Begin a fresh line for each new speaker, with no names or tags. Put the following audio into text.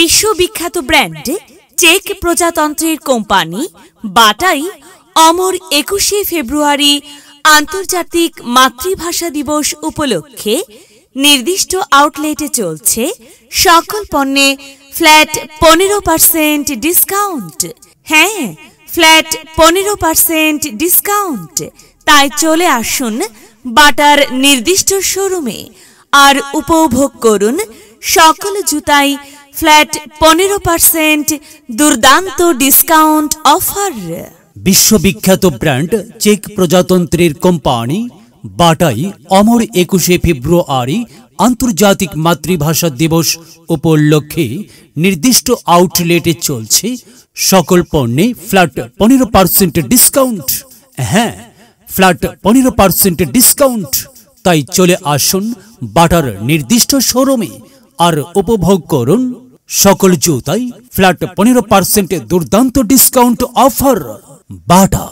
বিশ্ববিখ্যাত ব্র্যান্ড চেক প্রজাতন্ত্রের কোম্পানি বাটাই অমর একুশে ফেব্রুয়ারি আন্তর্জাতিক মাতৃভাষা দিবস উপলক্ষে নির্দিষ্ট আউটলেটে চলছে সকল পণ্যে ফ্ল্যাট পনেরো পার্সেন্ট ডিসকাউন্ট হ্যাঁ ফ্ল্যাট পনেরো পার্সেন্ট ডিসকাউন্ট তাই চলে আসুন বাটার নির্দিষ্ট শোরুমে আর উপভোগ করুন সকল জুতাই ফ্ল্যাট পনেরো পার্সেন্ট দুর্দান্ত ডিসকাউন্ট অফার
বিশ্ববিখ্যাত ব্র্যান্ড চেক প্রজাতন্ত্রের কোম্পানি বাটাই অমর একুশে ফেব্রুয়ারি আন্তর্জাতিক মাতৃভাষা দিবস উপলক্ষে নির্দিষ্ট আউটলেটে চলছে সকল পণ্যে ফ্ল্যাট পনেরো পার্সেন্ট ডিসকাউন্ট হ্যাঁ ফ্ল্যাট পনেরো পার্সেন্ট ডিসকাউন্ট তাই চলে আসুন বাটার নির্দিষ্ট শোরুমে আর উপভোগ করুন সকল জুতাই ফ্ল্যাট পনেরো পার্সেন্টে দুর্দান্ত ডিসকাউন্ট অফার বাটা